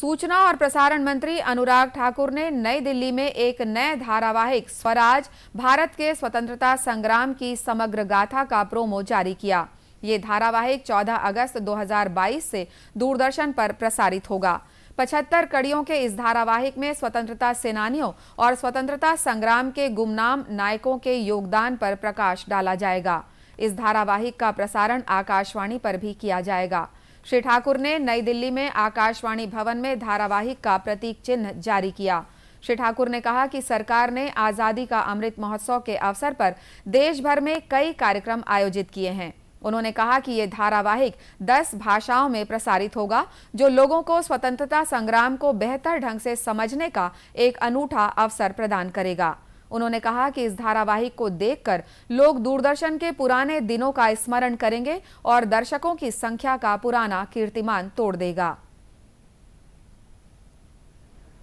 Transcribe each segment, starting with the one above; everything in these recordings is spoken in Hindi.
सूचना और प्रसारण मंत्री अनुराग ठाकुर ने नई दिल्ली में एक नए धारावाहिक स्वराज भारत के स्वतंत्रता संग्राम की समग्र गाथा का प्रोमो जारी किया ये धारावाहिक 14 अगस्त 2022 से दूरदर्शन पर प्रसारित होगा पचहत्तर कड़ियों के इस धारावाहिक में स्वतंत्रता सेनानियों और स्वतंत्रता संग्राम के गुमनाम नायकों के योगदान पर प्रकाश डाला जाएगा इस धारावाहिक का प्रसारण आकाशवाणी पर भी किया जाएगा श्री ठाकुर ने नई दिल्ली में आकाशवाणी भवन में धारावाहिक का प्रतीक चिन्ह जारी किया श्री ठाकुर ने कहा कि सरकार ने आज़ादी का अमृत महोत्सव के अवसर पर देश भर में कई कार्यक्रम आयोजित किए हैं उन्होंने कहा कि ये धारावाहिक 10 भाषाओं में प्रसारित होगा जो लोगों को स्वतंत्रता संग्राम को बेहतर ढंग से समझने का एक अनूठा अवसर प्रदान करेगा उन्होंने कहा कि इस धारावाहिक को देखकर लोग दूरदर्शन के पुराने दिनों का स्मरण करेंगे और दर्शकों की संख्या का पुराना कीर्तिमान तोड़ देगा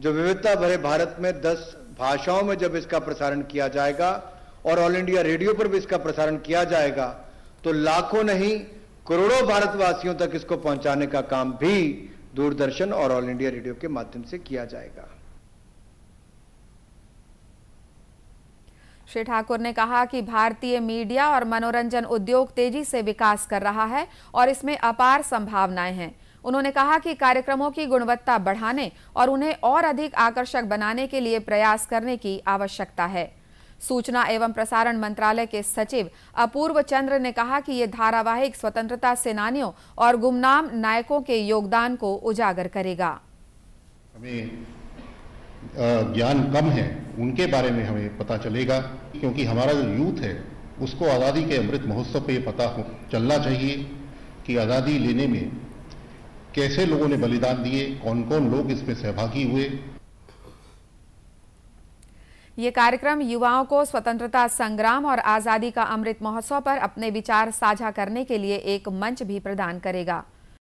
जो विविधता भरे भारत में 10 भाषाओं में जब इसका प्रसारण किया जाएगा और ऑल इंडिया रेडियो पर भी इसका प्रसारण किया जाएगा तो लाखों नहीं करोड़ों भारतवासियों तक इसको पहुंचाने का काम भी दूरदर्शन और ऑल इंडिया रेडियो के माध्यम से किया जाएगा श्री ठाकुर ने कहा कि भारतीय मीडिया और मनोरंजन उद्योग तेजी से विकास कर रहा है और इसमें अपार संभावनाएं हैं उन्होंने कहा कि कार्यक्रमों की गुणवत्ता बढ़ाने और उन्हें और अधिक आकर्षक बनाने के लिए प्रयास करने की आवश्यकता है सूचना एवं प्रसारण मंत्रालय के सचिव अपूर्व चंद्र ने कहा कि ये धारावाहिक स्वतंत्रता सेनानियों और गुमनाम नायकों के योगदान को उजागर करेगा हमें ज्ञान कम है उनके बारे में हमें पता चलेगा क्योंकि हमारा जो यूथ है उसको आज़ादी के अमृत महोत्सव पे पता हो चलना चाहिए कि आज़ादी लेने में कैसे लोगों ने बलिदान दिए कौन कौन लोग इसमें सहभागी हुए ये कार्यक्रम युवाओं को स्वतंत्रता संग्राम और आज़ादी का अमृत महोत्सव पर अपने विचार साझा करने के लिए एक मंच भी प्रदान करेगा